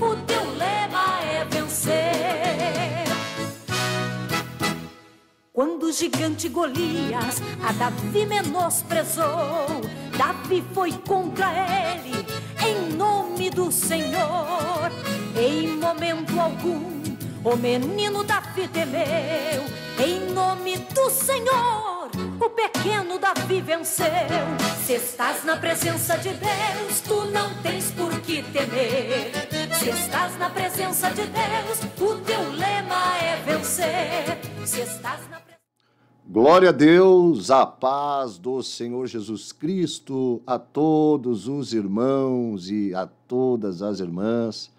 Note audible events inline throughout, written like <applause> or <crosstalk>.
O teu lema é vencer. Quando o gigante Golias a Davi menosprezou, Davi foi contra ele em nome do Senhor. Em momento algum, o menino Davi temeu em nome do Senhor o pequeno Davi venceu. Se estás na presença de Deus, tu não tens por que temer. Se estás na presença de Deus, o teu lema é vencer. Se estás na Glória a Deus, a paz do Senhor Jesus Cristo a todos os irmãos e a todas as irmãs,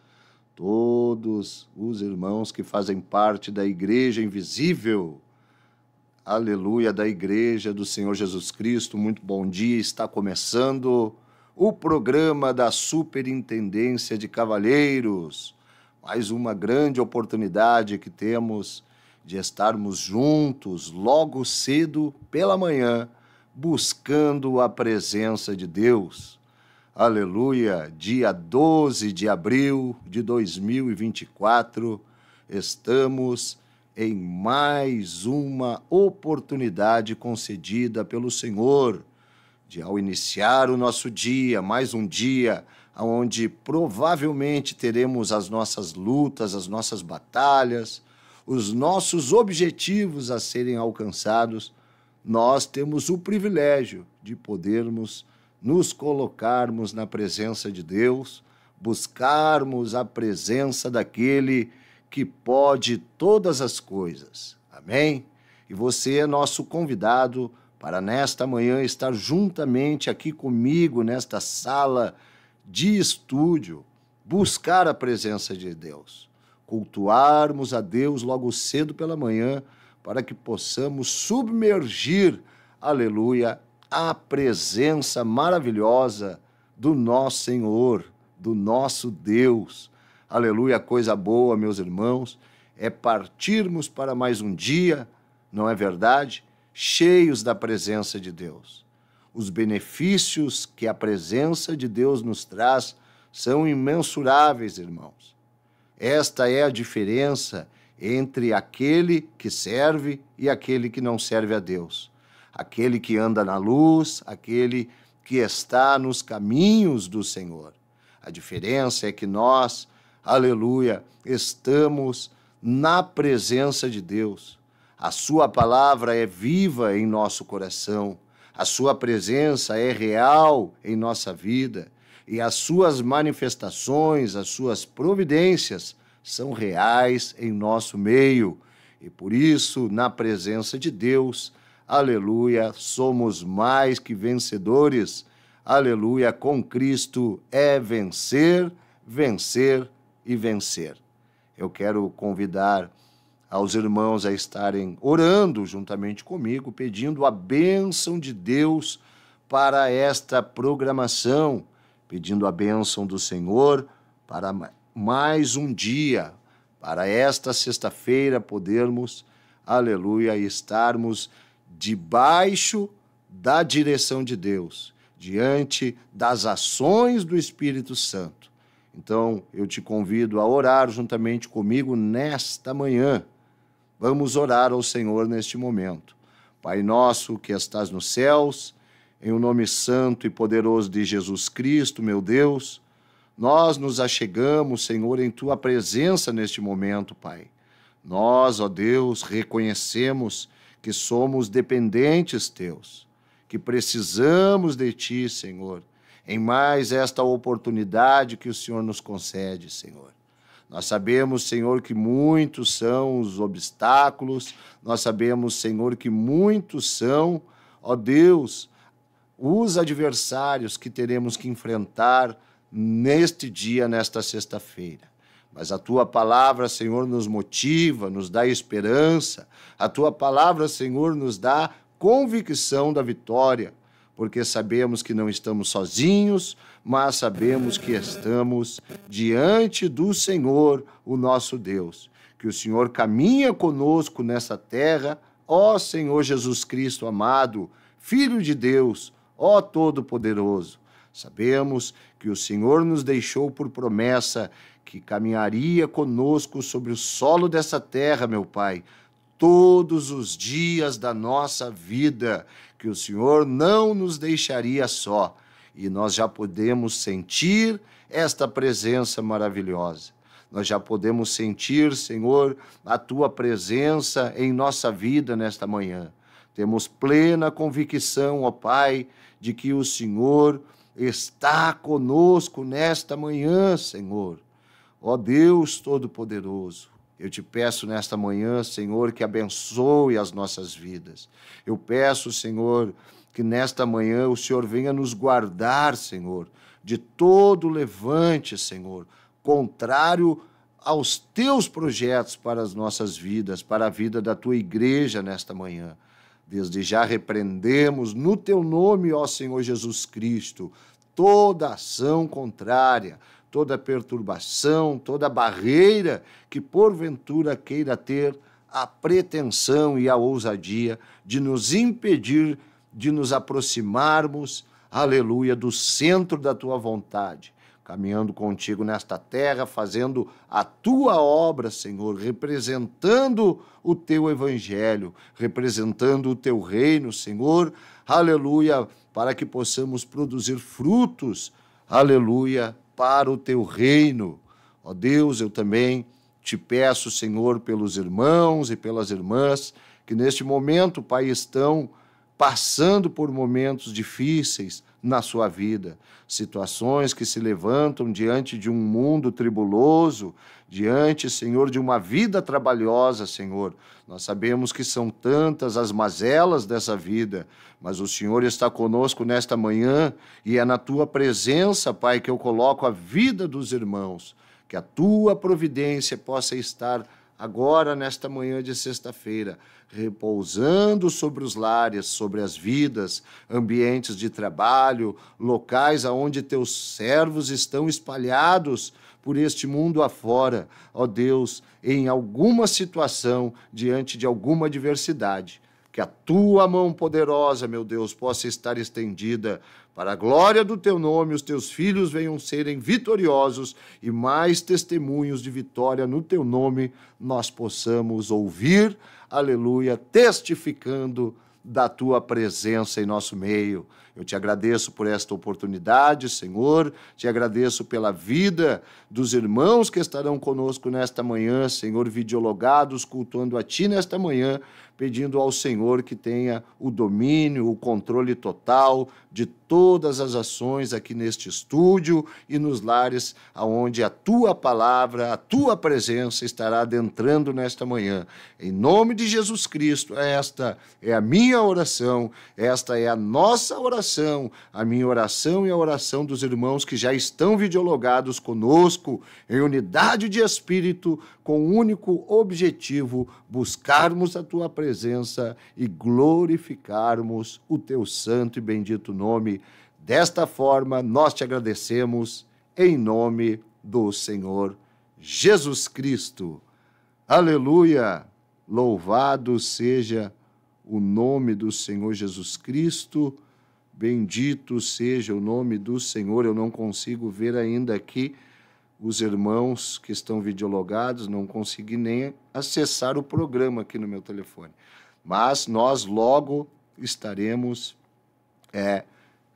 todos os irmãos que fazem parte da Igreja Invisível aleluia, da Igreja do Senhor Jesus Cristo. Muito bom dia, está começando o programa da Superintendência de Cavalheiros. Mais uma grande oportunidade que temos de estarmos juntos logo cedo pela manhã, buscando a presença de Deus. Aleluia, dia 12 de abril de 2024, estamos em mais uma oportunidade concedida pelo Senhor de, ao iniciar o nosso dia, mais um dia onde provavelmente teremos as nossas lutas, as nossas batalhas, os nossos objetivos a serem alcançados, nós temos o privilégio de podermos nos colocarmos na presença de Deus, buscarmos a presença daquele que pode todas as coisas. Amém? E você é nosso convidado para nesta manhã estar juntamente aqui comigo nesta sala de estúdio, buscar a presença de Deus, cultuarmos a Deus logo cedo pela manhã, para que possamos submergir, aleluia, a presença maravilhosa do nosso Senhor, do nosso Deus, Aleluia, coisa boa, meus irmãos, é partirmos para mais um dia, não é verdade? Cheios da presença de Deus. Os benefícios que a presença de Deus nos traz são imensuráveis, irmãos. Esta é a diferença entre aquele que serve e aquele que não serve a Deus. Aquele que anda na luz, aquele que está nos caminhos do Senhor. A diferença é que nós Aleluia! Estamos na presença de Deus. A Sua palavra é viva em nosso coração, a Sua presença é real em nossa vida e as Suas manifestações, as Suas providências são reais em nosso meio. E por isso, na presença de Deus, aleluia, somos mais que vencedores. Aleluia, com Cristo é vencer, vencer, vencer e vencer. Eu quero convidar aos irmãos a estarem orando juntamente comigo, pedindo a bênção de Deus para esta programação, pedindo a bênção do Senhor para mais um dia, para esta sexta-feira podermos, aleluia, estarmos debaixo da direção de Deus, diante das ações do Espírito Santo então, eu te convido a orar juntamente comigo nesta manhã. Vamos orar ao Senhor neste momento. Pai nosso que estás nos céus, em o um nome santo e poderoso de Jesus Cristo, meu Deus, nós nos achegamos, Senhor, em tua presença neste momento, Pai. Nós, ó Deus, reconhecemos que somos dependentes teus, que precisamos de ti, Senhor, em mais esta oportunidade que o Senhor nos concede, Senhor. Nós sabemos, Senhor, que muitos são os obstáculos, nós sabemos, Senhor, que muitos são, ó Deus, os adversários que teremos que enfrentar neste dia, nesta sexta-feira. Mas a tua palavra, Senhor, nos motiva, nos dá esperança, a tua palavra, Senhor, nos dá convicção da vitória porque sabemos que não estamos sozinhos, mas sabemos que estamos diante do Senhor, o nosso Deus. Que o Senhor caminha conosco nessa terra, ó Senhor Jesus Cristo amado, Filho de Deus, ó Todo-Poderoso. Sabemos que o Senhor nos deixou por promessa que caminharia conosco sobre o solo dessa terra, meu Pai, todos os dias da nossa vida, que o Senhor não nos deixaria só. E nós já podemos sentir esta presença maravilhosa. Nós já podemos sentir, Senhor, a tua presença em nossa vida nesta manhã. Temos plena convicção, ó Pai, de que o Senhor está conosco nesta manhã, Senhor. Ó Deus Todo-Poderoso, eu te peço nesta manhã, Senhor, que abençoe as nossas vidas. Eu peço, Senhor, que nesta manhã o Senhor venha nos guardar, Senhor, de todo levante, Senhor, contrário aos teus projetos para as nossas vidas, para a vida da tua igreja nesta manhã. Desde já repreendemos no teu nome, ó Senhor Jesus Cristo, toda ação contrária, toda perturbação, toda barreira que porventura queira ter a pretensão e a ousadia de nos impedir de nos aproximarmos, aleluia, do centro da tua vontade, caminhando contigo nesta terra, fazendo a tua obra, Senhor, representando o teu evangelho, representando o teu reino, Senhor, aleluia, para que possamos produzir frutos, aleluia, para o teu reino. Ó Deus, eu também te peço, Senhor, pelos irmãos e pelas irmãs que neste momento, Pai, estão passando por momentos difíceis, na sua vida. Situações que se levantam diante de um mundo tribuloso, diante, Senhor, de uma vida trabalhosa, Senhor. Nós sabemos que são tantas as mazelas dessa vida, mas o Senhor está conosco nesta manhã e é na tua presença, Pai, que eu coloco a vida dos irmãos. Que a tua providência possa estar agora nesta manhã de sexta-feira, repousando sobre os lares, sobre as vidas, ambientes de trabalho, locais aonde teus servos estão espalhados por este mundo afora, ó Deus, em alguma situação, diante de alguma adversidade. Que a tua mão poderosa, meu Deus, possa estar estendida para a glória do teu nome, os teus filhos venham serem vitoriosos e mais testemunhos de vitória no teu nome nós possamos ouvir, aleluia, testificando da tua presença em nosso meio. Eu te agradeço por esta oportunidade, Senhor. Te agradeço pela vida dos irmãos que estarão conosco nesta manhã, Senhor, videologados, cultuando a Ti nesta manhã, pedindo ao Senhor que tenha o domínio, o controle total de todas as ações aqui neste estúdio e nos lares aonde a Tua palavra, a Tua presença estará adentrando nesta manhã. Em nome de Jesus Cristo, esta é a minha oração, esta é a nossa oração oração, a minha oração e a oração dos irmãos que já estão videologados conosco, em unidade de espírito, com o único objetivo: buscarmos a tua presença e glorificarmos o teu santo e bendito nome. Desta forma, nós te agradecemos em nome do Senhor Jesus Cristo. Aleluia! Louvado seja o nome do Senhor Jesus Cristo. Bendito seja o nome do Senhor. Eu não consigo ver ainda aqui os irmãos que estão videologados, não consegui nem acessar o programa aqui no meu telefone. Mas nós logo estaremos é,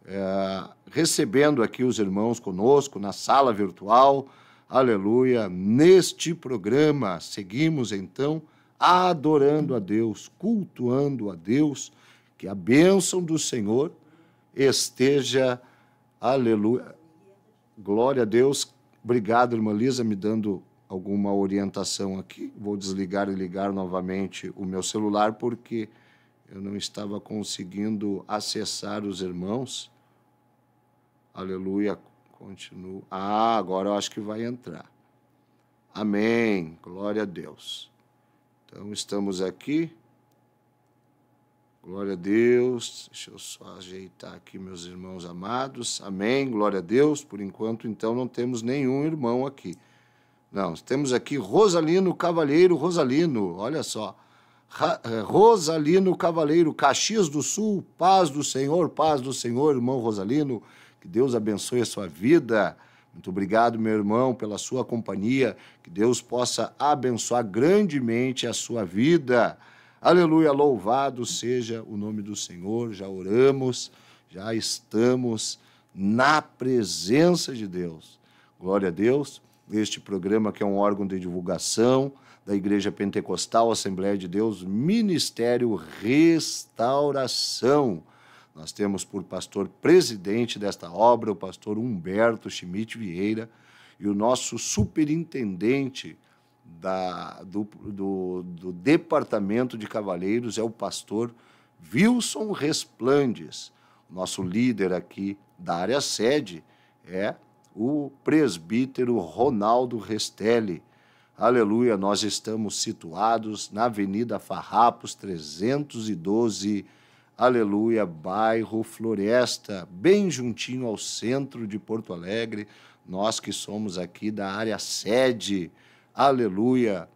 é, recebendo aqui os irmãos conosco na sala virtual. Aleluia! Neste programa, seguimos então adorando a Deus, cultuando a Deus, que a bênção do Senhor esteja, aleluia, glória a Deus. Obrigado, irmã Lisa, me dando alguma orientação aqui. Vou desligar e ligar novamente o meu celular, porque eu não estava conseguindo acessar os irmãos. Aleluia, continuo. Ah, agora eu acho que vai entrar. Amém, glória a Deus. Então, estamos aqui. Glória a Deus. Deixa eu só ajeitar aqui meus irmãos amados. Amém. Glória a Deus. Por enquanto, então, não temos nenhum irmão aqui. Não, temos aqui Rosalino Cavalheiro Rosalino. Olha só. Eh, Rosalino Cavalheiro, Caxias do Sul, paz do Senhor, paz do Senhor, irmão Rosalino, que Deus abençoe a sua vida. Muito obrigado, meu irmão, pela sua companhia, que Deus possa abençoar grandemente a sua vida. Aleluia, louvado seja o nome do Senhor. Já oramos, já estamos na presença de Deus. Glória a Deus. Este programa que é um órgão de divulgação da Igreja Pentecostal Assembleia de Deus, Ministério Restauração. Nós temos por pastor presidente desta obra o pastor Humberto Schmidt Vieira e o nosso superintendente da, do, do, do Departamento de Cavaleiros é o pastor Wilson Resplandes. Nosso líder aqui da área sede é o presbítero Ronaldo Restelli. Aleluia, nós estamos situados na Avenida Farrapos 312, aleluia, bairro Floresta, bem juntinho ao centro de Porto Alegre. Nós que somos aqui da área sede. Aleluia!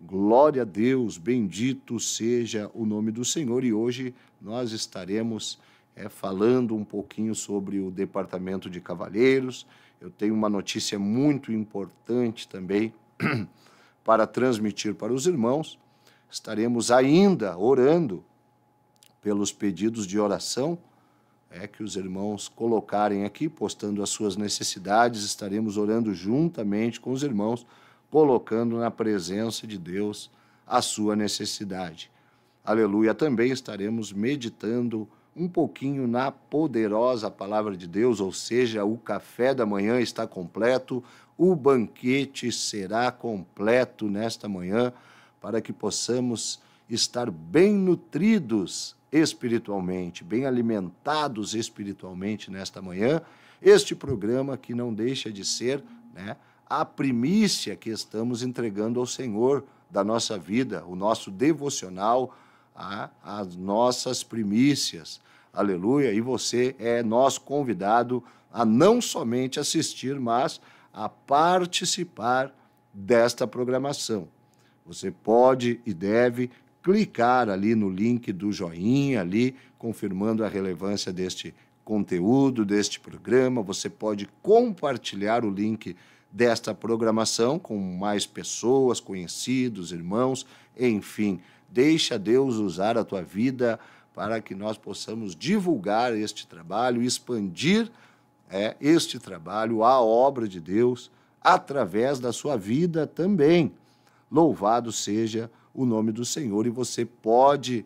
Glória a Deus, bendito seja o nome do Senhor. E hoje nós estaremos é, falando um pouquinho sobre o departamento de cavalheiros. Eu tenho uma notícia muito importante também <clears throat> para transmitir para os irmãos. Estaremos ainda orando pelos pedidos de oração é que os irmãos colocarem aqui, postando as suas necessidades. Estaremos orando juntamente com os irmãos colocando na presença de Deus a sua necessidade. Aleluia! Também estaremos meditando um pouquinho na poderosa palavra de Deus, ou seja, o café da manhã está completo, o banquete será completo nesta manhã, para que possamos estar bem nutridos espiritualmente, bem alimentados espiritualmente nesta manhã. Este programa que não deixa de ser, né? a primícia que estamos entregando ao Senhor da nossa vida, o nosso devocional, a, as nossas primícias. Aleluia! E você é nosso convidado a não somente assistir, mas a participar desta programação. Você pode e deve clicar ali no link do joinha ali, confirmando a relevância deste conteúdo, deste programa. Você pode compartilhar o link desta programação com mais pessoas, conhecidos, irmãos, enfim. Deixa Deus usar a tua vida para que nós possamos divulgar este trabalho, expandir é, este trabalho, a obra de Deus, através da sua vida também. Louvado seja o nome do Senhor e você pode,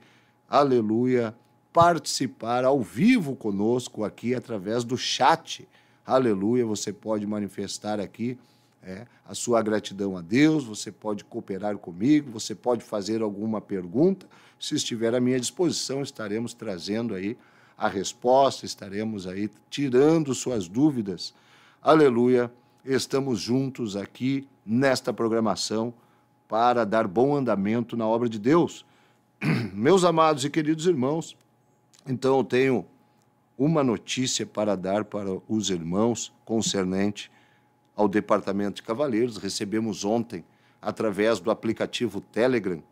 aleluia, participar ao vivo conosco aqui através do chat Aleluia, você pode manifestar aqui é, a sua gratidão a Deus, você pode cooperar comigo, você pode fazer alguma pergunta. Se estiver à minha disposição, estaremos trazendo aí a resposta, estaremos aí tirando suas dúvidas. Aleluia, estamos juntos aqui nesta programação para dar bom andamento na obra de Deus. <clears throat> Meus amados e queridos irmãos, então eu tenho uma notícia para dar para os irmãos concernente ao Departamento de Cavaleiros. Recebemos ontem, através do aplicativo Telegram,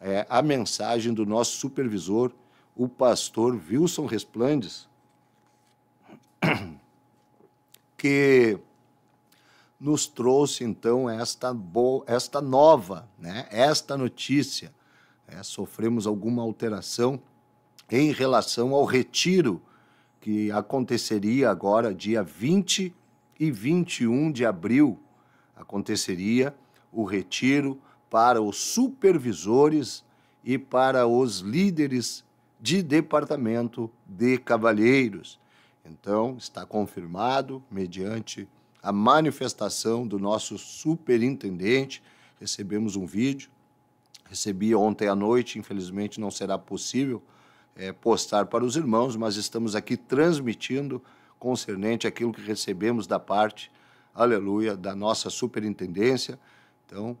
é, a mensagem do nosso supervisor, o pastor Wilson Resplandes, <coughs> que nos trouxe então esta boa, esta nova, né? Esta notícia. É, sofremos alguma alteração em relação ao retiro que aconteceria agora, dia 20 e 21 de abril, aconteceria o retiro para os supervisores e para os líderes de departamento de cavalheiros. Então, está confirmado, mediante a manifestação do nosso superintendente, recebemos um vídeo, recebi ontem à noite, infelizmente não será possível é, postar para os irmãos, mas estamos aqui transmitindo concernente aquilo que recebemos da parte, aleluia, da nossa superintendência. Então,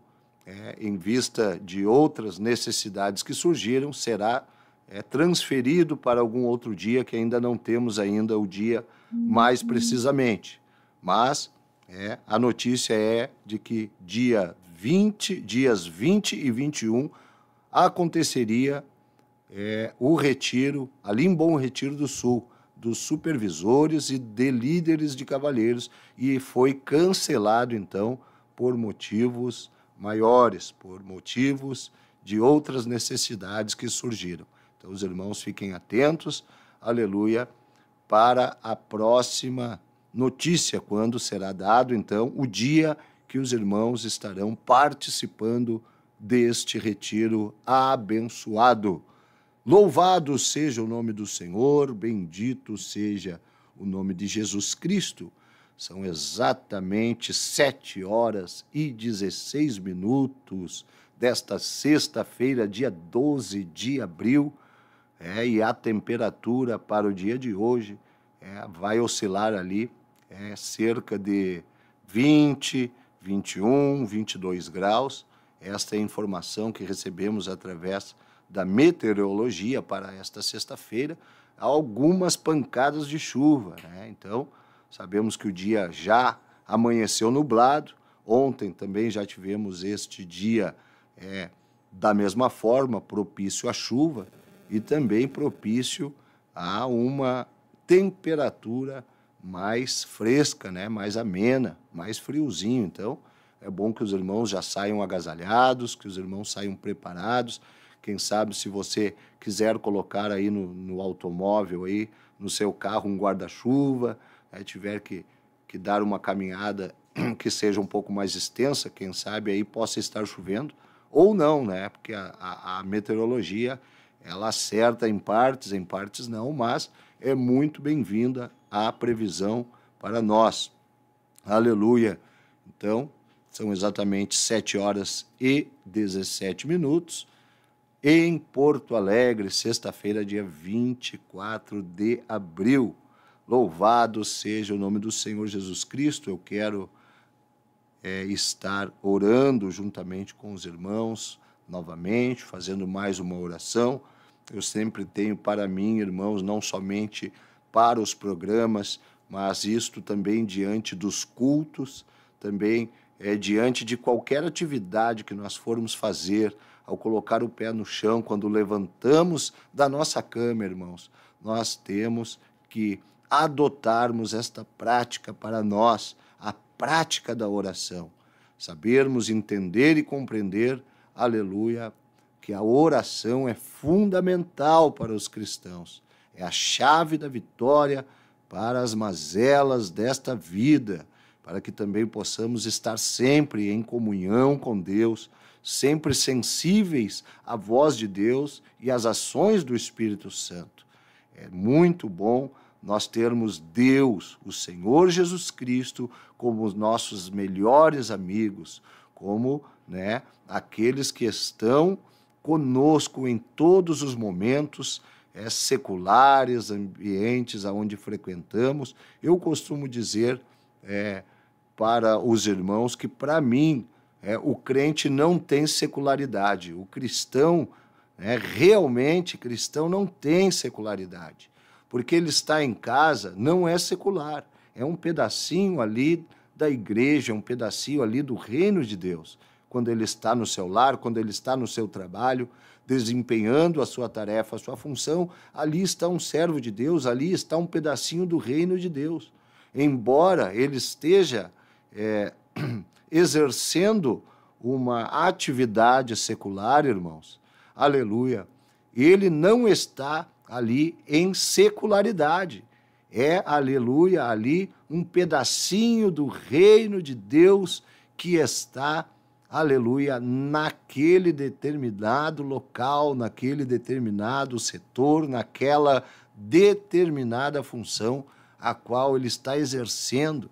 é, em vista de outras necessidades que surgiram, será é, transferido para algum outro dia que ainda não temos ainda o dia mais uhum. precisamente. Mas é, a notícia é de que dia 20, dias 20 e 21 aconteceria é, o retiro, ali em Bom Retiro do Sul, dos supervisores e de líderes de cavalheiros, e foi cancelado, então, por motivos maiores, por motivos de outras necessidades que surgiram. Então, os irmãos fiquem atentos, aleluia, para a próxima notícia, quando será dado, então, o dia que os irmãos estarão participando deste retiro abençoado. Louvado seja o nome do Senhor, bendito seja o nome de Jesus Cristo. São exatamente sete horas e 16 minutos desta sexta-feira, dia 12 de abril, é, e a temperatura para o dia de hoje é, vai oscilar ali é, cerca de 20, 21, 22 graus. Esta é a informação que recebemos através da meteorologia para esta sexta-feira, algumas pancadas de chuva. Né? Então, sabemos que o dia já amanheceu nublado. Ontem também já tivemos este dia é, da mesma forma, propício à chuva e também propício a uma temperatura mais fresca, né? mais amena, mais friozinho. Então, é bom que os irmãos já saiam agasalhados, que os irmãos saiam preparados. Quem sabe se você quiser colocar aí no, no automóvel, aí, no seu carro, um guarda-chuva, né? tiver que, que dar uma caminhada <clears throat> que seja um pouco mais extensa, quem sabe aí possa estar chovendo, ou não, né? Porque a, a, a meteorologia, ela acerta em partes, em partes não, mas é muito bem-vinda a previsão para nós. Aleluia! Então, são exatamente 7 horas e 17 minutos em Porto Alegre, sexta-feira, dia 24 de abril. Louvado seja o nome do Senhor Jesus Cristo. Eu quero é, estar orando juntamente com os irmãos novamente, fazendo mais uma oração. Eu sempre tenho para mim, irmãos, não somente para os programas, mas isto também diante dos cultos, também é, diante de qualquer atividade que nós formos fazer ao colocar o pé no chão, quando levantamos da nossa cama, irmãos, nós temos que adotarmos esta prática para nós, a prática da oração. Sabermos entender e compreender, aleluia, que a oração é fundamental para os cristãos. É a chave da vitória para as mazelas desta vida, para que também possamos estar sempre em comunhão com Deus, sempre sensíveis à voz de Deus e às ações do Espírito Santo. É muito bom nós termos Deus, o Senhor Jesus Cristo, como os nossos melhores amigos, como né, aqueles que estão conosco em todos os momentos é, seculares, ambientes aonde frequentamos. Eu costumo dizer é, para os irmãos que, para mim, é, o crente não tem secularidade. O cristão, é, realmente cristão, não tem secularidade. Porque ele está em casa, não é secular. É um pedacinho ali da igreja, um pedacinho ali do reino de Deus. Quando ele está no seu lar, quando ele está no seu trabalho, desempenhando a sua tarefa, a sua função, ali está um servo de Deus, ali está um pedacinho do reino de Deus. Embora ele esteja é, <clears throat> exercendo uma atividade secular, irmãos, aleluia, ele não está ali em secularidade. É, aleluia, ali um pedacinho do reino de Deus que está, aleluia, naquele determinado local, naquele determinado setor, naquela determinada função a qual ele está exercendo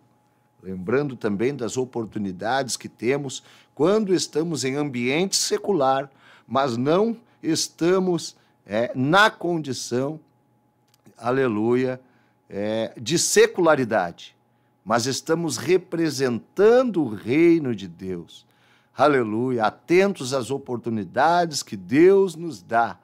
lembrando também das oportunidades que temos quando estamos em ambiente secular, mas não estamos é, na condição, aleluia, é, de secularidade, mas estamos representando o reino de Deus. Aleluia, atentos às oportunidades que Deus nos dá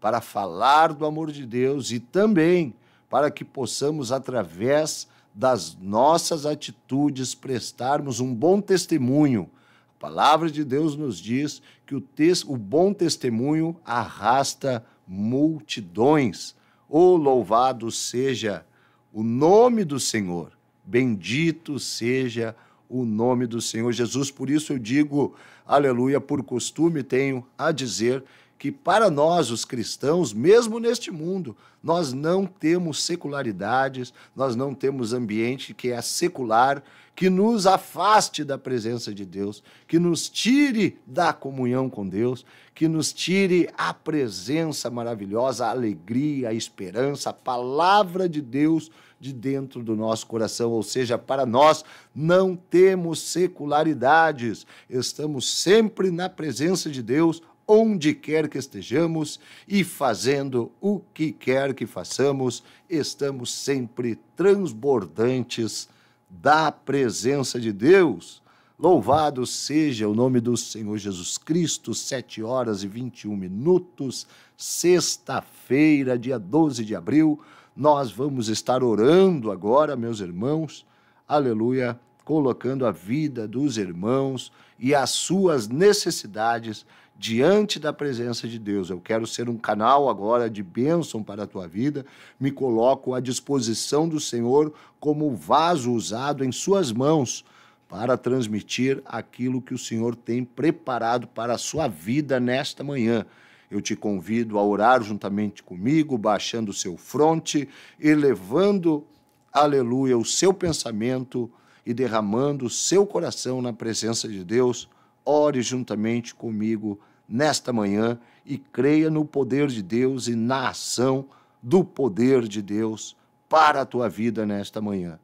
para falar do amor de Deus e também para que possamos, através das nossas atitudes prestarmos um bom testemunho. A palavra de Deus nos diz que o, tes, o bom testemunho arrasta multidões. Oh, louvado seja o nome do Senhor, bendito seja o nome do Senhor Jesus. Por isso eu digo, aleluia, por costume tenho a dizer que para nós, os cristãos, mesmo neste mundo, nós não temos secularidades, nós não temos ambiente que é secular, que nos afaste da presença de Deus, que nos tire da comunhão com Deus, que nos tire a presença maravilhosa, a alegria, a esperança, a palavra de Deus de dentro do nosso coração, ou seja, para nós não temos secularidades, estamos sempre na presença de Deus, onde quer que estejamos e fazendo o que quer que façamos, estamos sempre transbordantes da presença de Deus. Louvado seja o nome do Senhor Jesus Cristo, 7 horas e 21 minutos, sexta-feira, dia 12 de abril. Nós vamos estar orando agora, meus irmãos, aleluia, colocando a vida dos irmãos e as suas necessidades diante da presença de Deus. Eu quero ser um canal agora de bênção para a tua vida. Me coloco à disposição do Senhor como vaso usado em Suas mãos para transmitir aquilo que o Senhor tem preparado para a sua vida nesta manhã. Eu te convido a orar juntamente comigo, baixando o seu fronte, elevando, aleluia, o seu pensamento e derramando o seu coração na presença de Deus ore juntamente comigo nesta manhã e creia no poder de Deus e na ação do poder de Deus para a tua vida nesta manhã.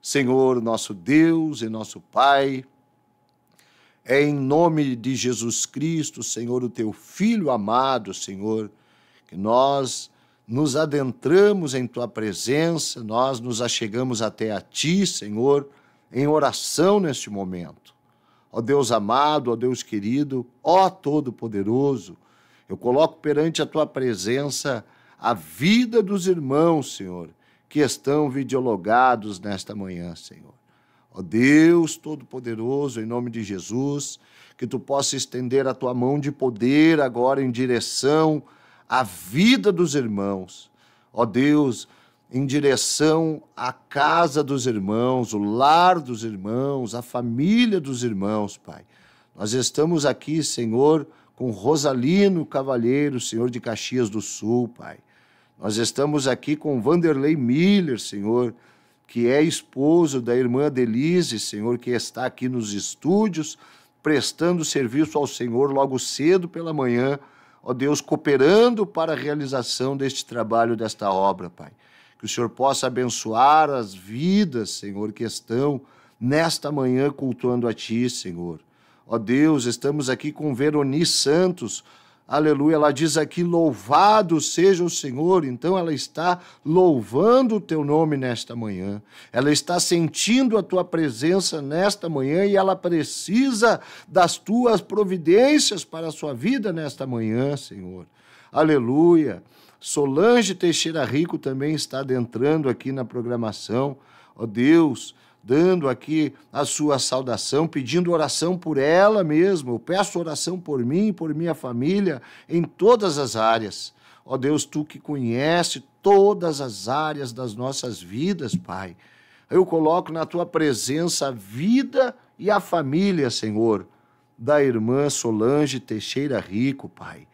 Senhor, nosso Deus e nosso Pai, é em nome de Jesus Cristo, Senhor, o teu filho amado, Senhor, que nós nos adentramos em tua presença, nós nos achegamos até a ti, Senhor, em oração neste momento. Ó Deus amado, ó Deus querido, ó Todo-Poderoso, eu coloco perante a tua presença a vida dos irmãos, Senhor, que estão videologados nesta manhã, Senhor. Ó Deus Todo-Poderoso, em nome de Jesus, que tu possa estender a tua mão de poder agora em direção à vida dos irmãos. Ó Deus, em direção à casa dos irmãos, o lar dos irmãos, a família dos irmãos, Pai. Nós estamos aqui, Senhor, com Rosalino Cavalheiro, Senhor de Caxias do Sul, Pai. Nós estamos aqui com Vanderlei Miller, Senhor, que é esposo da irmã Delise, Senhor, que está aqui nos estúdios, prestando serviço ao Senhor logo cedo pela manhã, ó Deus, cooperando para a realização deste trabalho, desta obra, Pai que o Senhor possa abençoar as vidas, Senhor, que estão nesta manhã cultuando a Ti, Senhor. Ó Deus, estamos aqui com Veroni Santos. Aleluia, ela diz aqui: Louvado seja o Senhor. Então ela está louvando o teu nome nesta manhã. Ela está sentindo a tua presença nesta manhã e ela precisa das tuas providências para a sua vida nesta manhã, Senhor. Aleluia. Solange Teixeira Rico também está adentrando aqui na programação. Ó oh, Deus, dando aqui a sua saudação, pedindo oração por ela mesma. Eu peço oração por mim, por minha família, em todas as áreas. Ó oh, Deus, tu que conhece todas as áreas das nossas vidas, Pai. Eu coloco na tua presença a vida e a família, Senhor, da irmã Solange Teixeira Rico, Pai.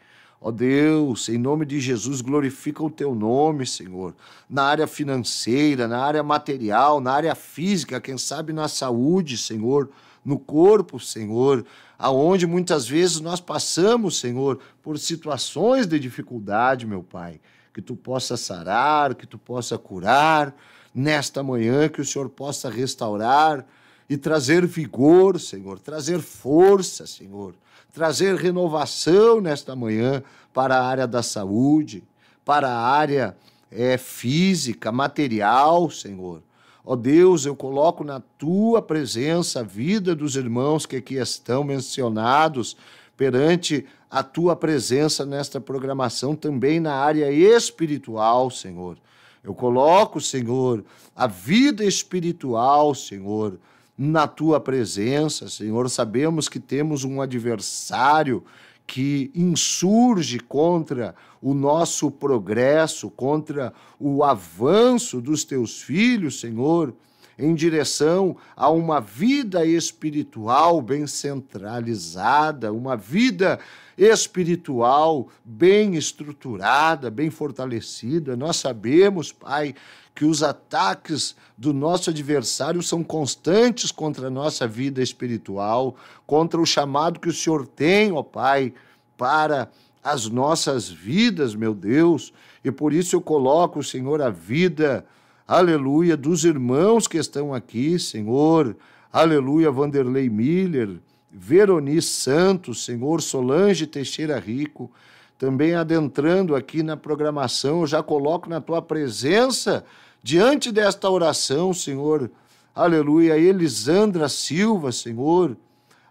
Ó oh Deus, em nome de Jesus, glorifica o teu nome, Senhor, na área financeira, na área material, na área física, quem sabe na saúde, Senhor, no corpo, Senhor, aonde muitas vezes nós passamos, Senhor, por situações de dificuldade, meu Pai, que tu possa sarar, que tu possa curar nesta manhã, que o Senhor possa restaurar e trazer vigor, Senhor, trazer força, Senhor trazer renovação nesta manhã para a área da saúde, para a área é, física, material, Senhor. Ó Deus, eu coloco na tua presença a vida dos irmãos que aqui estão mencionados perante a tua presença nesta programação também na área espiritual, Senhor. Eu coloco, Senhor, a vida espiritual, Senhor, na tua presença, Senhor. Sabemos que temos um adversário que insurge contra o nosso progresso, contra o avanço dos teus filhos, Senhor em direção a uma vida espiritual bem centralizada, uma vida espiritual bem estruturada, bem fortalecida. Nós sabemos, Pai, que os ataques do nosso adversário são constantes contra a nossa vida espiritual, contra o chamado que o Senhor tem, ó Pai, para as nossas vidas, meu Deus. E por isso eu coloco, Senhor, a vida aleluia, dos irmãos que estão aqui, Senhor, aleluia, Vanderlei Miller, Veronice Santos, Senhor, Solange Teixeira Rico, também adentrando aqui na programação, eu já coloco na tua presença, diante desta oração, Senhor, aleluia, Elisandra Silva, Senhor,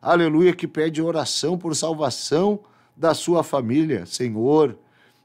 aleluia, que pede oração por salvação da sua família, Senhor.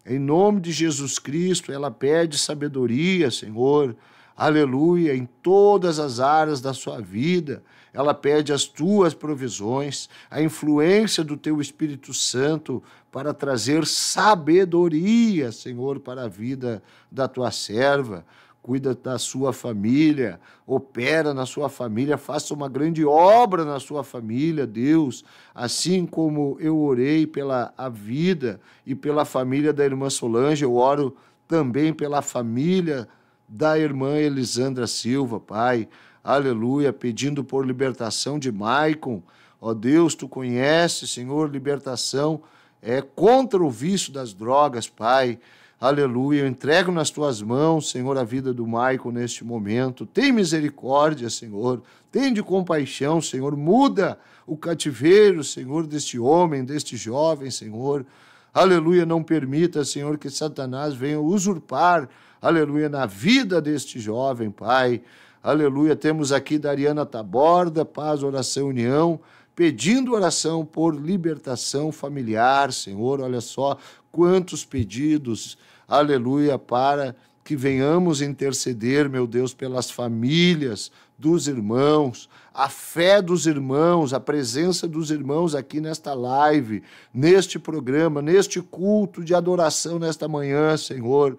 Em nome de Jesus Cristo, ela pede sabedoria, Senhor. Aleluia, em todas as áreas da sua vida. Ela pede as tuas provisões, a influência do teu Espírito Santo para trazer sabedoria, Senhor, para a vida da tua serva cuida da sua família, opera na sua família, faça uma grande obra na sua família, Deus, assim como eu orei pela a vida e pela família da irmã Solange, eu oro também pela família da irmã Elisandra Silva, Pai. Aleluia, pedindo por libertação de Maicon. Ó Deus, tu conheces, Senhor, libertação é contra o vício das drogas, Pai. Aleluia. Eu entrego nas tuas mãos, Senhor, a vida do Michael neste momento. Tem misericórdia, Senhor. Tem de compaixão, Senhor. Muda o cativeiro, Senhor, deste homem, deste jovem, Senhor. Aleluia. Não permita, Senhor, que Satanás venha usurpar, aleluia, na vida deste jovem, Pai. Aleluia. Temos aqui Dariana Taborda, Paz, Oração, União pedindo oração por libertação familiar, Senhor. Olha só quantos pedidos, aleluia, para que venhamos interceder, meu Deus, pelas famílias dos irmãos, a fé dos irmãos, a presença dos irmãos aqui nesta live, neste programa, neste culto de adoração nesta manhã, Senhor.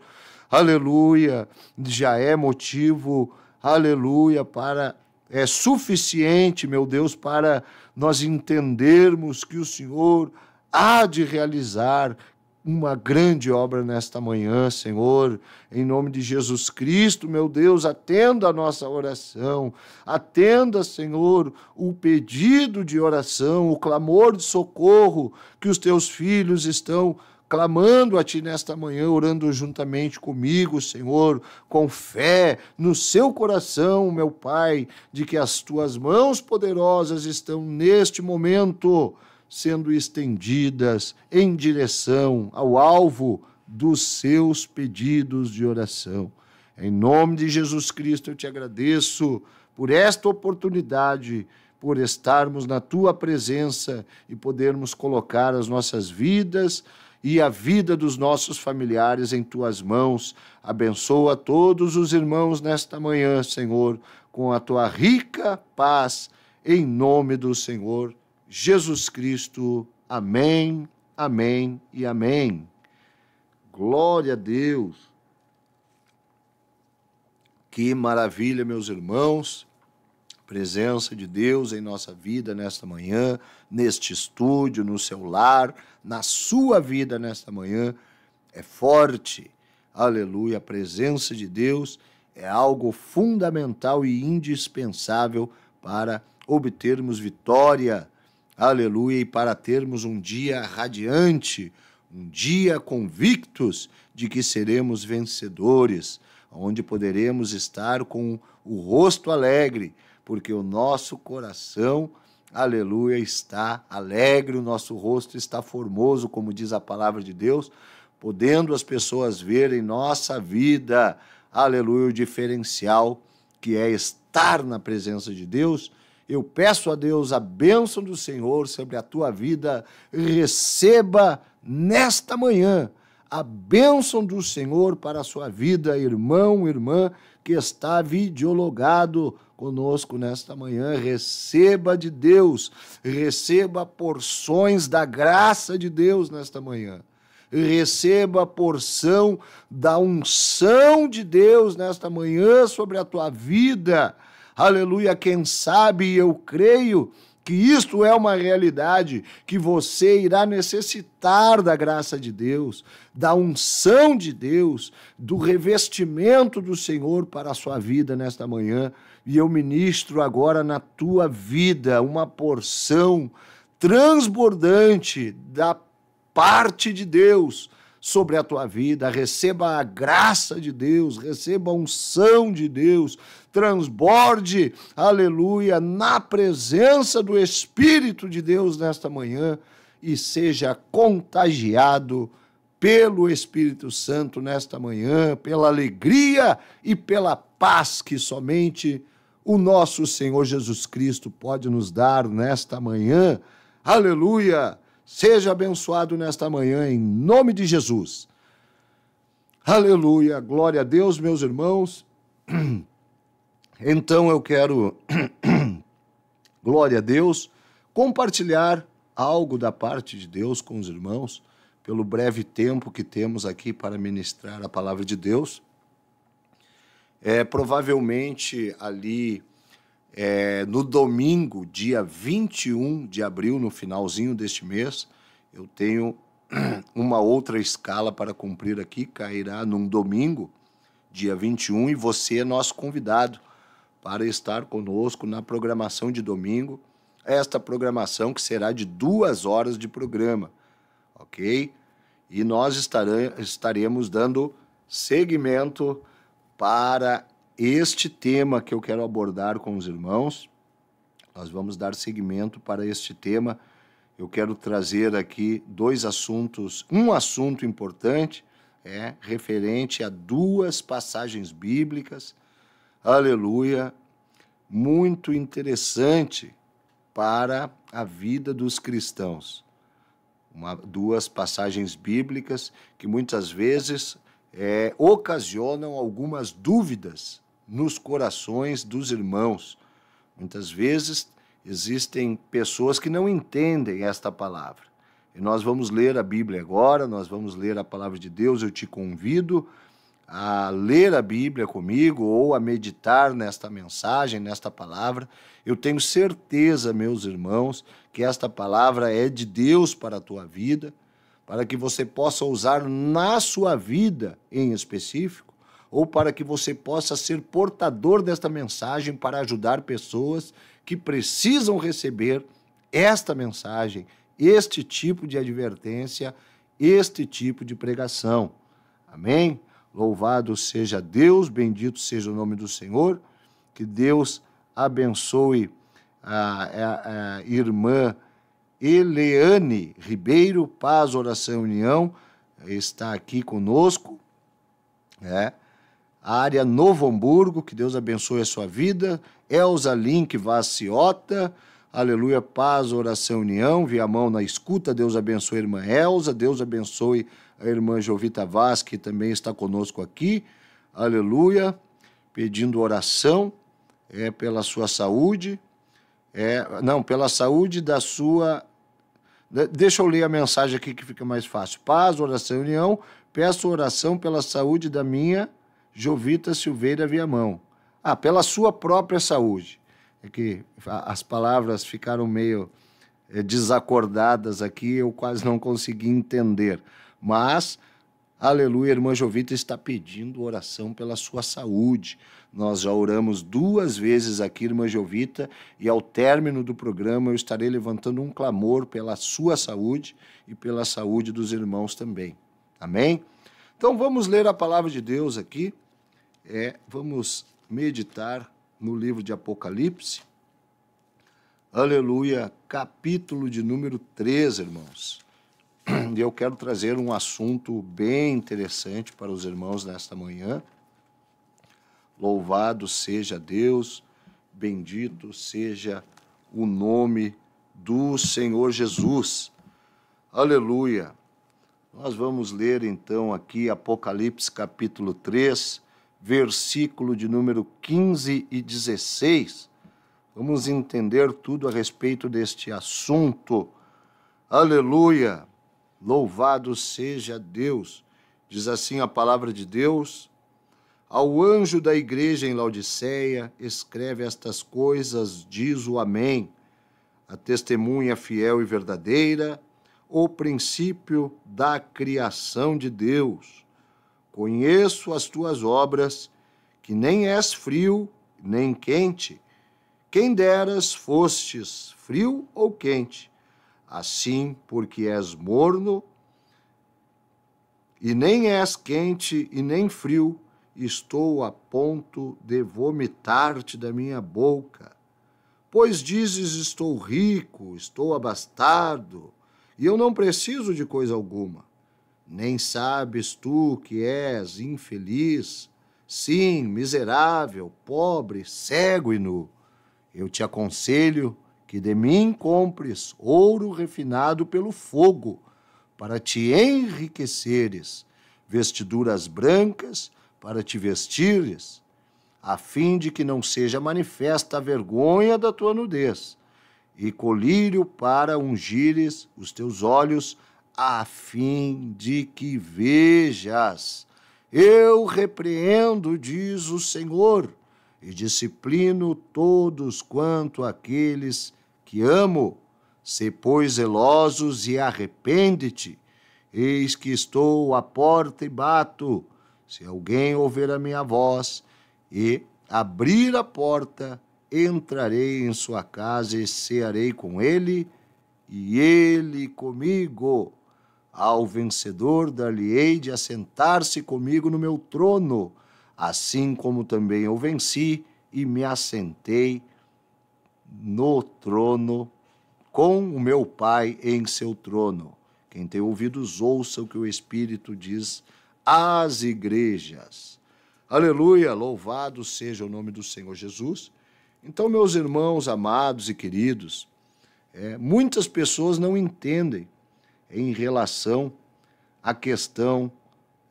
Aleluia, já é motivo, aleluia, para é suficiente, meu Deus, para nós entendermos que o Senhor há de realizar uma grande obra nesta manhã, Senhor. Em nome de Jesus Cristo, meu Deus, atenda a nossa oração. Atenda, Senhor, o pedido de oração, o clamor de socorro que os teus filhos estão clamando a Ti nesta manhã, orando juntamente comigo, Senhor, com fé no seu coração, meu Pai, de que as Tuas mãos poderosas estão neste momento sendo estendidas em direção ao alvo dos seus pedidos de oração. Em nome de Jesus Cristo, eu te agradeço por esta oportunidade, por estarmos na tua presença e podermos colocar as nossas vidas e a vida dos nossos familiares em tuas mãos. Abençoa todos os irmãos nesta manhã, Senhor, com a tua rica paz, em nome do Senhor Jesus Cristo. Amém, amém e amém. Glória a Deus. Que maravilha, meus irmãos. Presença de Deus em nossa vida nesta manhã, neste estúdio, no seu lar, na sua vida nesta manhã é forte. Aleluia. A presença de Deus é algo fundamental e indispensável para obtermos vitória Aleluia! E para termos um dia radiante, um dia convictos de que seremos vencedores, onde poderemos estar com o rosto alegre, porque o nosso coração, aleluia, está alegre, o nosso rosto está formoso, como diz a palavra de Deus, podendo as pessoas ver em nossa vida, aleluia, o diferencial que é estar na presença de Deus eu peço a Deus a bênção do Senhor sobre a tua vida. Receba nesta manhã a bênção do Senhor para a sua vida, irmão, irmã que está videologado conosco nesta manhã. Receba de Deus, receba porções da graça de Deus nesta manhã. Receba porção da unção de Deus nesta manhã sobre a tua vida aleluia, quem sabe eu creio que isto é uma realidade, que você irá necessitar da graça de Deus, da unção de Deus, do revestimento do Senhor para a sua vida nesta manhã. E eu ministro agora na tua vida uma porção transbordante da parte de Deus sobre a tua vida. Receba a graça de Deus, receba a unção de Deus, transborde, aleluia, na presença do Espírito de Deus nesta manhã e seja contagiado pelo Espírito Santo nesta manhã, pela alegria e pela paz que somente o nosso Senhor Jesus Cristo pode nos dar nesta manhã. Aleluia! Seja abençoado nesta manhã em nome de Jesus. Aleluia! Glória a Deus, meus irmãos. <clears throat> Então eu quero, <clears throat> glória a Deus, compartilhar algo da parte de Deus com os irmãos, pelo breve tempo que temos aqui para ministrar a palavra de Deus. É, provavelmente ali é, no domingo, dia 21 de abril, no finalzinho deste mês, eu tenho <clears throat> uma outra escala para cumprir aqui, cairá num domingo, dia 21, e você é nosso convidado para estar conosco na programação de domingo. Esta programação que será de duas horas de programa, ok? E nós estaremos dando segmento para este tema que eu quero abordar com os irmãos. Nós vamos dar seguimento para este tema. Eu quero trazer aqui dois assuntos, um assunto importante, é referente a duas passagens bíblicas aleluia, muito interessante para a vida dos cristãos. Uma, duas passagens bíblicas que muitas vezes é, ocasionam algumas dúvidas nos corações dos irmãos. Muitas vezes existem pessoas que não entendem esta palavra. E nós vamos ler a Bíblia agora, nós vamos ler a palavra de Deus. Eu te convido a ler a Bíblia comigo ou a meditar nesta mensagem, nesta palavra. Eu tenho certeza, meus irmãos, que esta palavra é de Deus para a tua vida, para que você possa usar na sua vida em específico, ou para que você possa ser portador desta mensagem para ajudar pessoas que precisam receber esta mensagem, este tipo de advertência, este tipo de pregação. Amém? Louvado seja Deus, bendito seja o nome do Senhor. Que Deus abençoe a, a, a irmã Eleane Ribeiro, Paz, Oração e União, está aqui conosco. Né? A área Novo Hamburgo, que Deus abençoe a sua vida. Elza Link Vaciota, aleluia, paz, oração, união, via mão na escuta. Deus abençoe a irmã Elza, Deus abençoe a a irmã Jovita Vaz, que também está conosco aqui, aleluia, pedindo oração é pela sua saúde, é, não, pela saúde da sua. Deixa eu ler a mensagem aqui que fica mais fácil. Paz, oração e união. Peço oração pela saúde da minha Jovita Silveira Viamão. Ah, pela sua própria saúde. É que as palavras ficaram meio eh, desacordadas aqui, eu quase não consegui entender. Mas, aleluia, irmã Jovita está pedindo oração pela sua saúde. Nós já oramos duas vezes aqui, irmã Jovita, e ao término do programa eu estarei levantando um clamor pela sua saúde e pela saúde dos irmãos também. Amém? Então vamos ler a palavra de Deus aqui. É, vamos meditar no livro de Apocalipse. Aleluia, capítulo de número 3, irmãos e eu quero trazer um assunto bem interessante para os irmãos nesta manhã. Louvado seja Deus, bendito seja o nome do Senhor Jesus. Aleluia! Nós vamos ler então aqui Apocalipse capítulo 3, versículo de número 15 e 16. Vamos entender tudo a respeito deste assunto. Aleluia! Louvado seja Deus! Diz assim a palavra de Deus. Ao anjo da igreja em Laodiceia, escreve estas coisas, diz o Amém, a testemunha fiel e verdadeira, o princípio da criação de Deus. Conheço as tuas obras, que nem és frio, nem quente. Quem deras fostes frio ou quente Assim, porque és morno e nem és quente e nem frio, estou a ponto de vomitar-te da minha boca. Pois dizes: Estou rico, estou abastado, e eu não preciso de coisa alguma. Nem sabes tu que és infeliz, sim, miserável, pobre, cego e nu. Eu te aconselho que de mim compres ouro refinado pelo fogo, para te enriqueceres, vestiduras brancas para te vestires, a fim de que não seja manifesta a vergonha da tua nudez, e colírio para ungires os teus olhos, a fim de que vejas. Eu repreendo, diz o Senhor, e disciplino todos quanto aqueles que amo, se pois zelosos e arrepende-te. Eis que estou à porta e bato. Se alguém ouvir a minha voz e abrir a porta, entrarei em sua casa e cearei com ele, e ele comigo. Ao vencedor dar-lhe-ei de assentar-se comigo no meu trono, assim como também eu venci e me assentei no trono, com o meu Pai em seu trono. Quem tem ouvidos, ouça o que o Espírito diz às igrejas. Aleluia! Louvado seja o nome do Senhor Jesus. Então, meus irmãos amados e queridos, é, muitas pessoas não entendem em relação à questão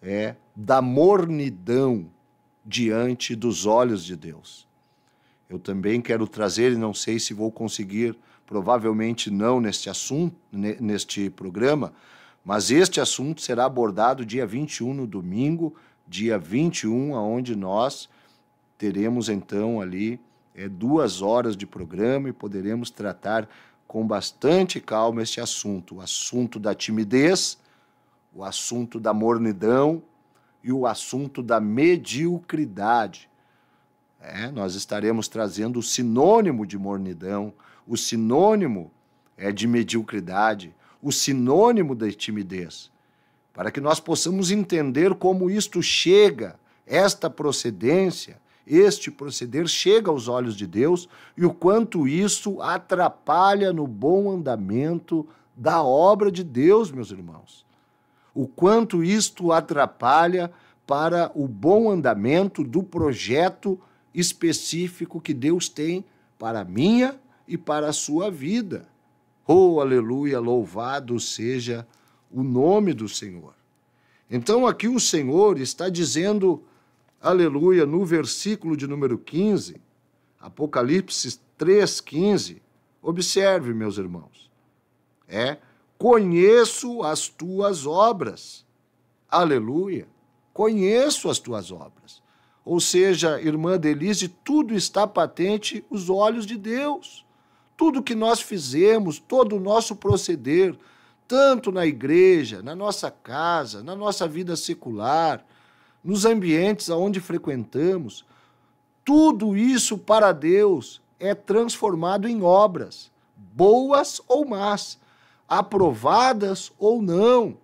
é, da mornidão diante dos olhos de Deus. Eu também quero trazer, e não sei se vou conseguir, provavelmente não neste assunto, neste programa, mas este assunto será abordado dia 21 no domingo, dia 21, aonde nós teremos então ali é, duas horas de programa e poderemos tratar com bastante calma este assunto, o assunto da timidez, o assunto da mornidão e o assunto da mediocridade. É, nós estaremos trazendo o sinônimo de mornidão, o sinônimo é, de mediocridade, o sinônimo da timidez, para que nós possamos entender como isto chega, esta procedência, este proceder chega aos olhos de Deus e o quanto isso atrapalha no bom andamento da obra de Deus, meus irmãos. O quanto isto atrapalha para o bom andamento do projeto específico que Deus tem para a minha e para a sua vida. Oh, aleluia, louvado seja o nome do Senhor. Então aqui o Senhor está dizendo, aleluia, no versículo de número 15, Apocalipse 15, Observe, meus irmãos. É conheço as tuas obras. Aleluia. Conheço as tuas obras ou seja, irmã Delise, tudo está patente os olhos de Deus. Tudo que nós fizemos, todo o nosso proceder, tanto na igreja, na nossa casa, na nossa vida secular, nos ambientes aonde frequentamos, tudo isso para Deus é transformado em obras, boas ou más, aprovadas ou não.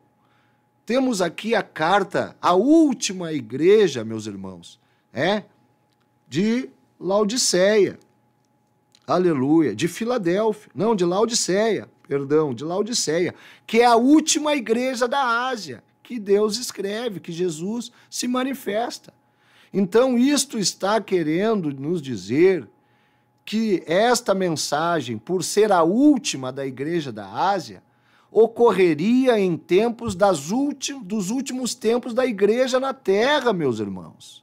Temos aqui a carta, a última igreja, meus irmãos, é, de Laodiceia. Aleluia, de Filadélfia, não, de Laodiceia, perdão, de Laodiceia, que é a última igreja da Ásia que Deus escreve, que Jesus se manifesta. Então, isto está querendo nos dizer que esta mensagem, por ser a última da igreja da Ásia, ocorreria em tempos das últim, dos últimos tempos da igreja na terra, meus irmãos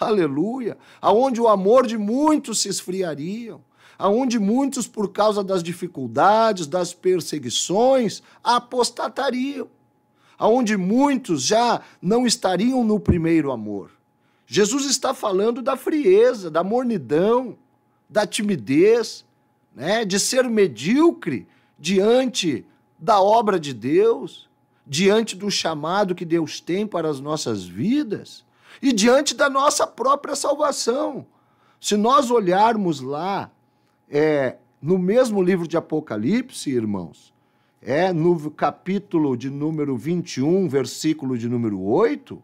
aleluia, aonde o amor de muitos se esfriaria, aonde muitos, por causa das dificuldades, das perseguições, apostatariam, aonde muitos já não estariam no primeiro amor. Jesus está falando da frieza, da mornidão, da timidez, né, de ser medíocre diante da obra de Deus, diante do chamado que Deus tem para as nossas vidas e diante da nossa própria salvação. Se nós olharmos lá, é, no mesmo livro de Apocalipse, irmãos, é no capítulo de número 21, versículo de número 8,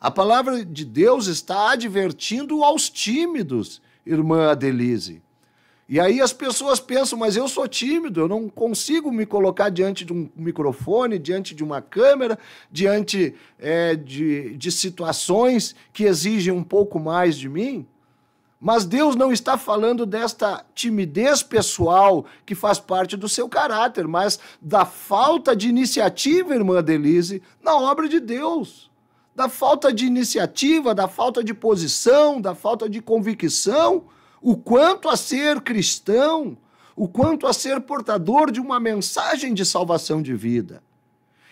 a palavra de Deus está advertindo aos tímidos, irmã Adelise. E aí as pessoas pensam, mas eu sou tímido, eu não consigo me colocar diante de um microfone, diante de uma câmera, diante é, de, de situações que exigem um pouco mais de mim. Mas Deus não está falando desta timidez pessoal que faz parte do seu caráter, mas da falta de iniciativa, irmã Delise, na obra de Deus. Da falta de iniciativa, da falta de posição, da falta de convicção o quanto a ser cristão, o quanto a ser portador de uma mensagem de salvação de vida.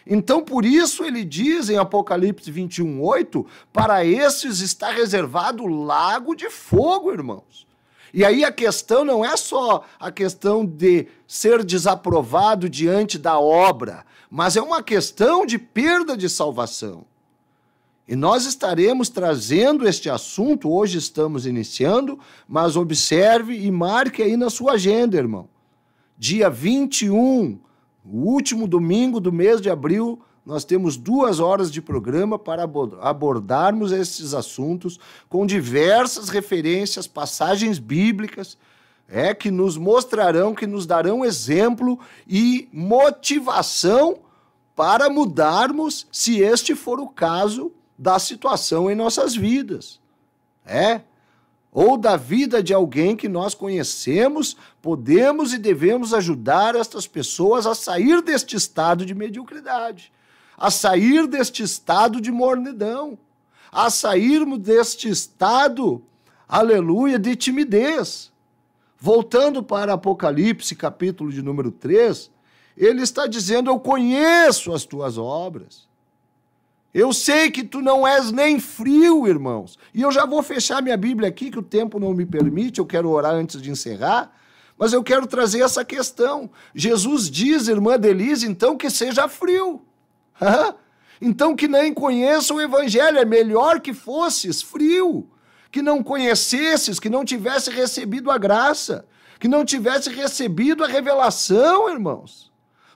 Então, por isso ele diz em Apocalipse 21:8, para esses está reservado o lago de fogo, irmãos. E aí a questão não é só a questão de ser desaprovado diante da obra, mas é uma questão de perda de salvação. E nós estaremos trazendo este assunto, hoje estamos iniciando, mas observe e marque aí na sua agenda, irmão. Dia 21, o último domingo do mês de abril, nós temos duas horas de programa para abordarmos esses assuntos com diversas referências, passagens bíblicas, é que nos mostrarão, que nos darão exemplo e motivação para mudarmos, se este for o caso, da situação em nossas vidas. É? Ou da vida de alguém que nós conhecemos, podemos e devemos ajudar estas pessoas a sair deste estado de mediocridade, a sair deste estado de mornidão, a sairmos deste estado, aleluia, de timidez. Voltando para Apocalipse, capítulo de número 3, ele está dizendo: Eu conheço as tuas obras eu sei que tu não és nem frio, irmãos. E eu já vou fechar minha Bíblia aqui, que o tempo não me permite, eu quero orar antes de encerrar. Mas eu quero trazer essa questão. Jesus diz, irmã Delise, então que seja frio. então que nem conheça o Evangelho. É melhor que fosses frio, que não conhecesses, que não tivesse recebido a graça, que não tivesse recebido a revelação, irmãos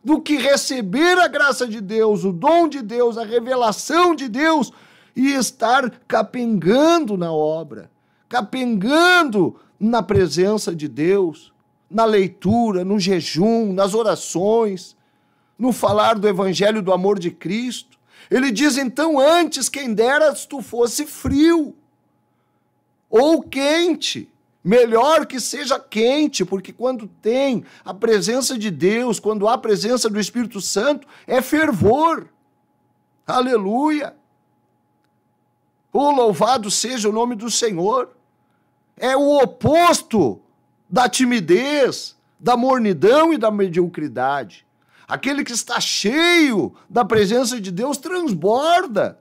do que receber a graça de Deus, o dom de Deus, a revelação de Deus e estar capengando na obra, capengando na presença de Deus, na leitura, no jejum, nas orações, no falar do evangelho do amor de Cristo. Ele diz então antes quem dera tu fosse frio ou quente. Melhor que seja quente, porque quando tem a presença de Deus, quando há a presença do Espírito Santo, é fervor. Aleluia! O oh, louvado seja o nome do Senhor. É o oposto da timidez, da mornidão e da mediocridade. Aquele que está cheio da presença de Deus transborda.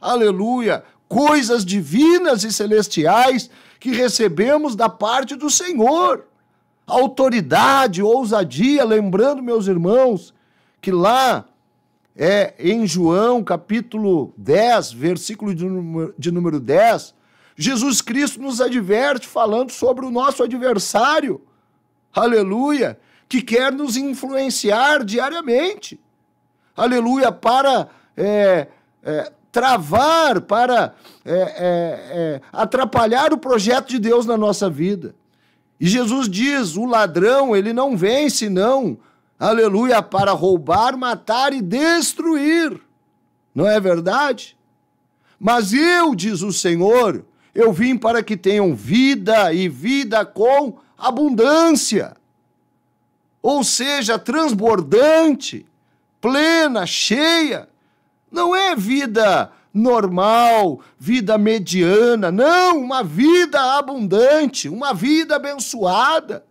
Aleluia! Coisas divinas e celestiais que recebemos da parte do Senhor. Autoridade, ousadia, lembrando, meus irmãos, que lá é em João capítulo 10, versículo de número, 10, Jesus Cristo nos adverte falando sobre o nosso adversário, aleluia, que quer nos influenciar diariamente, aleluia, para é, é, travar, para é, é, é, atrapalhar o projeto de Deus na nossa vida. E Jesus diz: o ladrão, ele não vem senão, aleluia, para roubar, matar e destruir. Não é verdade? Mas eu, diz o Senhor, eu vim para que tenham vida e vida com abundância. Ou seja, transbordante, plena, cheia não é vida normal, vida mediana, não, uma vida abundante, uma vida abençoada.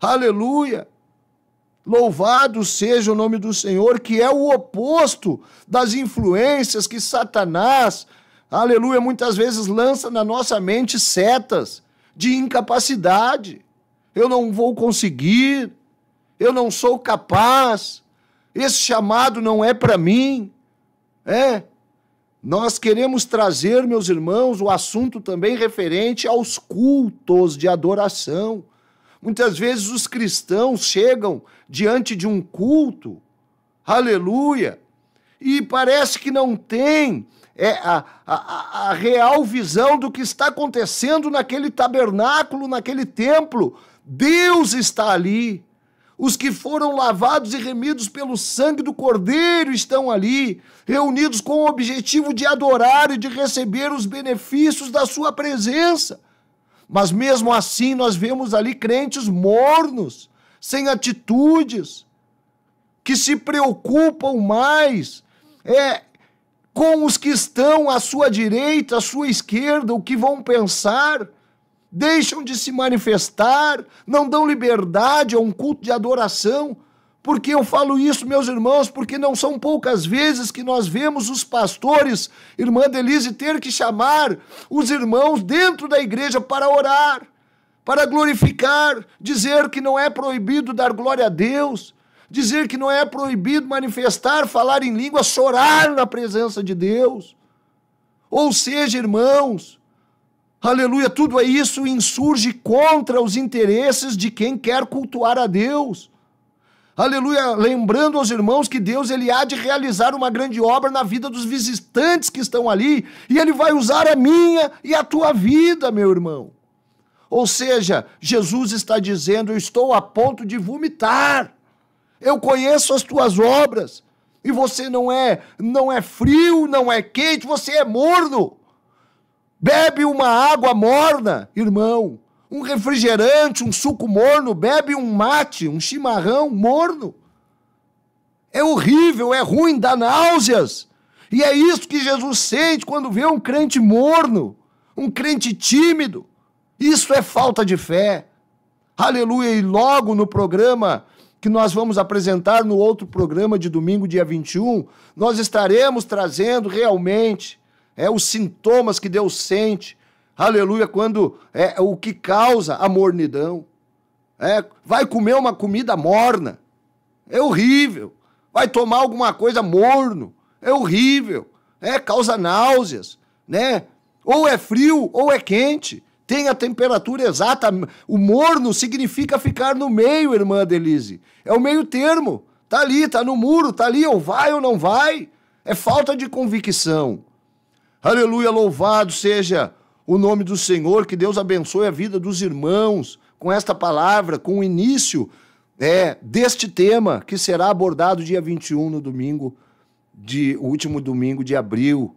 Aleluia! Louvado seja o nome do Senhor, que é o oposto das influências que Satanás, aleluia, muitas vezes lança na nossa mente setas de incapacidade. Eu não vou conseguir, eu não sou capaz, esse chamado não é para mim. É. Nós queremos trazer, meus irmãos, o assunto também referente aos cultos de adoração. Muitas vezes os cristãos chegam diante de um culto, aleluia, e parece que não tem é, a, a, a real visão do que está acontecendo naquele tabernáculo, naquele templo. Deus está ali, os que foram lavados e remidos pelo sangue do Cordeiro estão ali, reunidos com o objetivo de adorar e de receber os benefícios da sua presença. Mas mesmo assim, nós vemos ali crentes mornos, sem atitudes, que se preocupam mais é, com os que estão à sua direita, à sua esquerda, o que vão pensar deixam de se manifestar, não dão liberdade a um culto de adoração. Porque eu falo isso, meus irmãos, porque não são poucas vezes que nós vemos os pastores, irmã Delise, ter que chamar os irmãos dentro da igreja para orar, para glorificar, dizer que não é proibido dar glória a Deus, dizer que não é proibido manifestar, falar em língua, chorar na presença de Deus. Ou seja, irmãos, Aleluia, tudo é isso insurge contra os interesses de quem quer cultuar a Deus. Aleluia, lembrando aos irmãos que Deus ele há de realizar uma grande obra na vida dos visitantes que estão ali, e ele vai usar a minha e a tua vida, meu irmão. Ou seja, Jesus está dizendo: Eu estou a ponto de vomitar. Eu conheço as tuas obras. E você não é, não é frio, não é quente, você é morno. Bebe uma água morna, irmão. Um refrigerante, um suco morno. Bebe um mate, um chimarrão morno. É horrível, é ruim, dá náuseas. E é isso que Jesus sente quando vê um crente morno, um crente tímido. Isso é falta de fé. Aleluia! E logo no programa que nós vamos apresentar no outro programa de domingo, dia 21, nós estaremos trazendo realmente é os sintomas que Deus sente. Aleluia, quando é o que causa a mornidão. É, vai comer uma comida morna. É horrível. Vai tomar alguma coisa morno. É horrível. É, causa náuseas, né? Ou é frio ou é quente. Tem a temperatura exata. O morno significa ficar no meio, irmã Delise. É o meio termo. Tá ali, tá no muro, tá ali, ou vai ou não vai. É falta de convicção. Aleluia, louvado seja o nome do Senhor, que Deus abençoe a vida dos irmãos com esta palavra, com o início é, deste tema que será abordado dia 21 no domingo de último domingo de abril.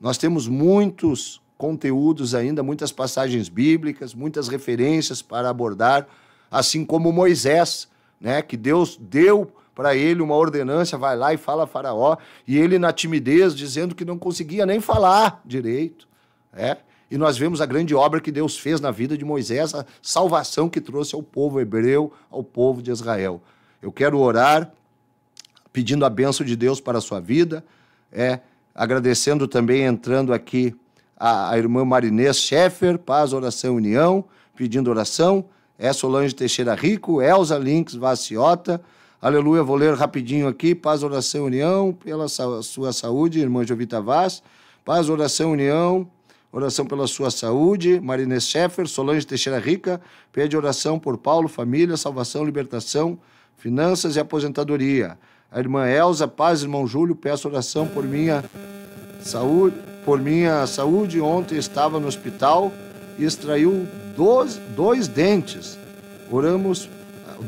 Nós temos muitos conteúdos ainda, muitas passagens bíblicas, muitas referências para abordar, assim como Moisés, né, que Deus deu para ele uma ordenança, vai lá e fala a Faraó, e ele na timidez dizendo que não conseguia nem falar direito. É? E nós vemos a grande obra que Deus fez na vida de Moisés, a salvação que trouxe ao povo hebreu, ao povo de Israel. Eu quero orar pedindo a benção de Deus para a sua vida, é, agradecendo também, entrando aqui, a, a irmã Marinês Schaeffer, Paz, Oração União, pedindo oração, é Solange Teixeira Rico, Elza Links Vaciota, Aleluia, vou ler rapidinho aqui. Paz, oração, união pela sua saúde, irmã Jovita Vaz. Paz, oração, união. Oração pela sua saúde, Marina Scheffer, Solange Teixeira Rica, pede oração por Paulo, família, salvação, libertação, finanças e aposentadoria. A irmã Elza, paz, irmão Júlio, peço oração por minha saúde, por minha saúde. Ontem estava no hospital e extraiu dois, dois dentes. Oramos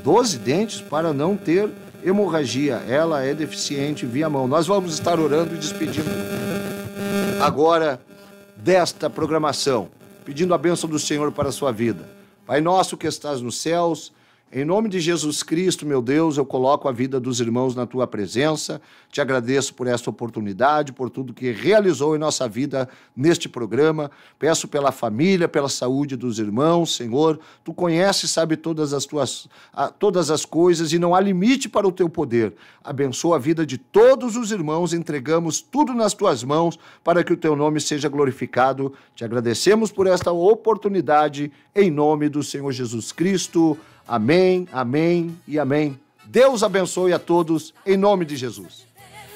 12 dentes para não ter hemorragia. Ela é deficiente via mão. Nós vamos estar orando e despedindo agora desta programação, pedindo a bênção do Senhor para a sua vida. Pai nosso que estás nos céus, em nome de Jesus Cristo, meu Deus, eu coloco a vida dos irmãos na tua presença. Te agradeço por esta oportunidade, por tudo que realizou em nossa vida neste programa. Peço pela família, pela saúde dos irmãos, Senhor. Tu conheces, sabe todas as tuas todas as coisas e não há limite para o teu poder. Abençoa a vida de todos os irmãos. Entregamos tudo nas tuas mãos para que o teu nome seja glorificado. Te agradecemos por esta oportunidade em nome do Senhor Jesus Cristo. Amém, amém e amém. Deus abençoe a todos, em nome de Jesus.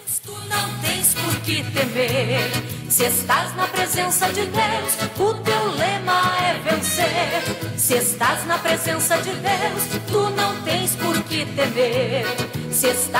Deus, tu não tens por que temer. Se estás na presença de Deus, o teu lema é vencer. Se estás na presença de Deus, tu não tens por que temer. Se estás